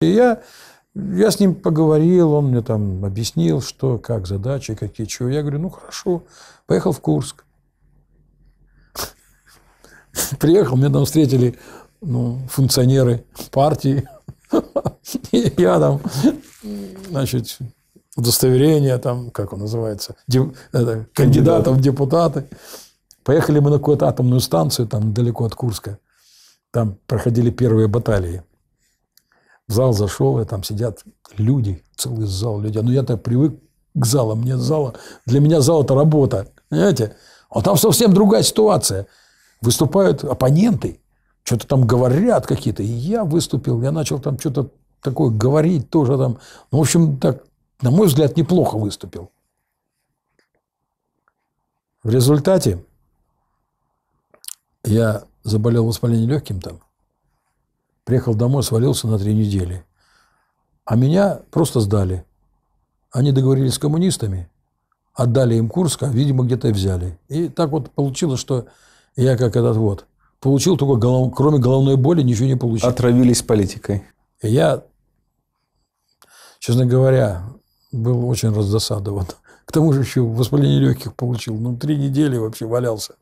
И я, я с ним поговорил, он мне там объяснил, что, как задачи, какие, чего. Я говорю, ну хорошо, поехал в Курск. Приехал, меня там встретили ну, функционеры партии. И я там, значит, удостоверение, там, как он называется, деп, это, кандидатов в депутаты. Поехали мы на какую-то атомную станцию, там, далеко от Курска. Там проходили первые баталии. В зал зашел, и там сидят люди, целый зал людей. Ну, я так привык к залам, мне зала... Для меня зал – это работа, понимаете? А там совсем другая ситуация. Выступают оппоненты, что-то там говорят какие-то. И я выступил, я начал там что-то такое говорить тоже там. Ну, в общем, так, на мой взгляд, неплохо выступил. В результате я заболел воспалением легким там. Приехал домой, свалился на три недели. А меня просто сдали. Они договорились с коммунистами, отдали им Курск, а, видимо, где-то взяли. И так вот получилось, что я как этот вот получил только, голов... кроме головной боли, ничего не получил. Отравились политикой. Я, честно говоря, был очень раздосадован. К тому же еще воспаление легких получил. Ну, три недели вообще валялся.